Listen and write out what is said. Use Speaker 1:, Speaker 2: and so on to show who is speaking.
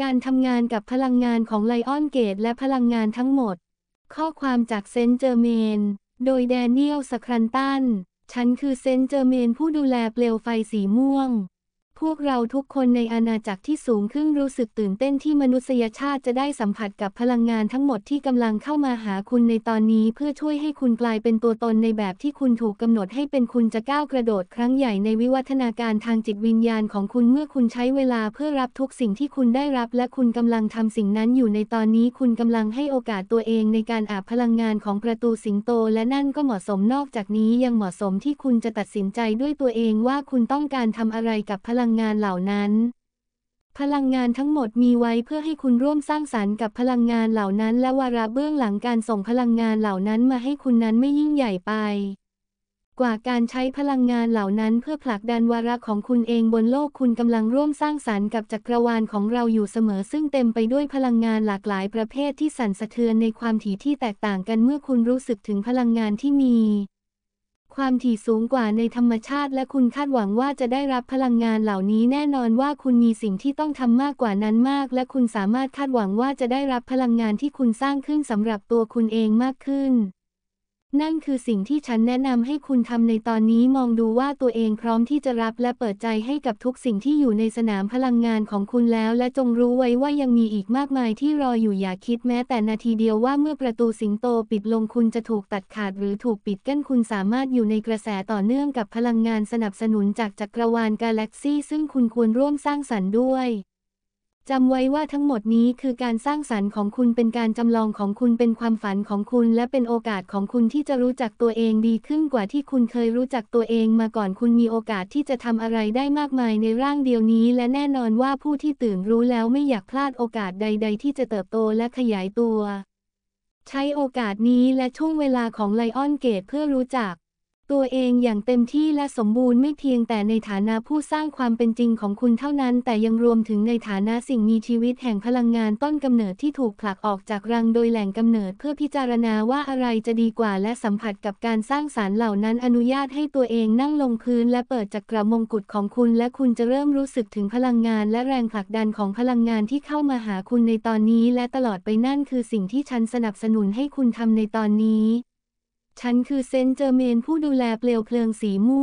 Speaker 1: การทำงานกับพลังงานของไลออนเกตและพลังงานทั้งหมด ข้อความจากเซนเจอร์เมน โดยแดเนียลสครันตันฉันคือเซนเจอร์เมนผู้ดูแลเปลวไฟสีม่วงพวกเราทุกคนในอาณาจักรที่สูงขึ้นรู้สึกตื่นเต้นที่มนุษยชาติจะได้สัมผัสกับพลังงานทั้งหมดที่กำลังเข้ามาหาคุณในตอนนี้ เพื่อช่วยให้คุณกลายเป็นตัวตนในแบบที่คุณถูกกำหนดให้เป็นคุณจะก้าวกระโดด ครั้งใหญ่ในวิวัฒนาการทางจิตวิญญาณของคุณเมื่อคุณใช้เวลาเพื่อรับทุกสิ่งที่คุณได้รับ และคุณกำลังทำสิ่งนั้นอยู่ในตอนนี้ คุณกำลังให้โอกาสตัวเองในการอาบพลังงานของประตูสิงโตและนั่นก็เหมาะสมนอกจากนี้ยังเหมาะสมที่คุณจะตัดสินใจด้วยตัวเองว่าคุณต้องการทำอะไรกับพลังังงานเหล่านั้น พลังงานทั้งหมดมีไว้เพื่อให้คุณร่วมสร้างสารรค์กับพลังงานเหล่านั้น และวาระเบื้องหลังการส่งพลังงานเหล่านั้นมาให้คุณนั้นไม่ยิ่งใหญ่ไป กว่าการใช้พลังงานเหล่านั้นเพื่อผลักดันวาระของคุณเองบนโลกคุณกำลังร่วมสร้างสารรค์กับจักรวาลของเราอยู่เสมอ ซึ่งเต็มไปด้วยพลังงานหลากหลาย ประเภทที่สั่นสะเทือนในความถี่ที่แตกต่างกันเมื่อคุณรู้สึกถึงพลังงานที่มีความถี่สูงกว่าในธรรมชาติและคุณคาดหวังว่าจะได้รับพลังงานเหล่านี้แน่นอนว่าคุณมีสิ่งที่ต้องทำมากกว่านั้นมากและคุณสามารถคาดหวังว่าจะได้รับพลังงานที่คุณสร้างขึ้นสำหรับตัวคุณเองมากขึ้นนั่นคือสิ่งที่ฉันแนะนำให้คุณทำในตอนนี้มองดูว่าตัวเองพร้อมที่จะรับและเปิดใจให้กับทุกสิ่งที่อยู่ในสนามพลังงานของคุณแล้ว และจงรู้ไว้ว่ายังมีอีกมากมายที่รออยู่อย่าคิดแม้ แต่นาทีเดียวว่าเมื่อประตูสิงโตปิดลงคุณจะถูกตัดขาด หรือถูกปิด กั้นคุณสามารถอยู่ในกระแสต่อเนื่องกับพลังงานสนับสนุนจากจักรวาลกาแล็กซี่ซึ่งคุณควรร่วมสร้างสรรค์ด้วยจำไว้ว่าทั้งหมดนี้คือการสร้างสรรค์ของคุณเป็นการจำลองของคุณเป็นความฝันของคุณ และเป็นโอกาสของคุณที่จะรู้จักตัวเองดีขึ้นกว่าที่คุณเคยรู้จักตัวเอง มาก่อนคุณมีโอกาสที่จะทำอะไรได้มากมายในร่างเดียวนี้ และแน่นอนว่าผู้ที่ตื่นรู้แล้วไม่อยากพลาดโอกาสใด ๆ ที่จะเติบโตและขยายตัว ใช้โอกาสนี้และช่วงเวลาของไลออนเกตเพื่อรู้จักตัวเองอย่างเต็มที่และสมบูรณ์ไม่เพียงแต่ในฐานะผู้สร้างความเป็นจริงของคุณเท่านั้น แต่ยังรวมถึงในฐานะสิ่งมีชีวิตแห่งพลังงานต้นกำเนิดที่ถูกผลักออกจากรัง โดยแหล่งกำเนิดเพื่อพิจารณาว่าอะไรจะดีกว่าและสัมผัสกับการสร้างสารรค์เหล่านั้น อนุญาตให้ตัวเองนั่งลงพื้นและเปิดจักรมงกุฎของคุณ และคุณจะเริ่มรู้สึกถึงพลังงาน และแรงผลักดันของพลังงานที่เข้ามาหาคุณในตอนนี้ และตลอดไปนั่นคือสิ่งที่ฉันสนับสนุนให้คุณทำในตอนนี้ฉันคือเซนเจอร์เมนผู้ดูแลเปลวเพลิงสีม่วง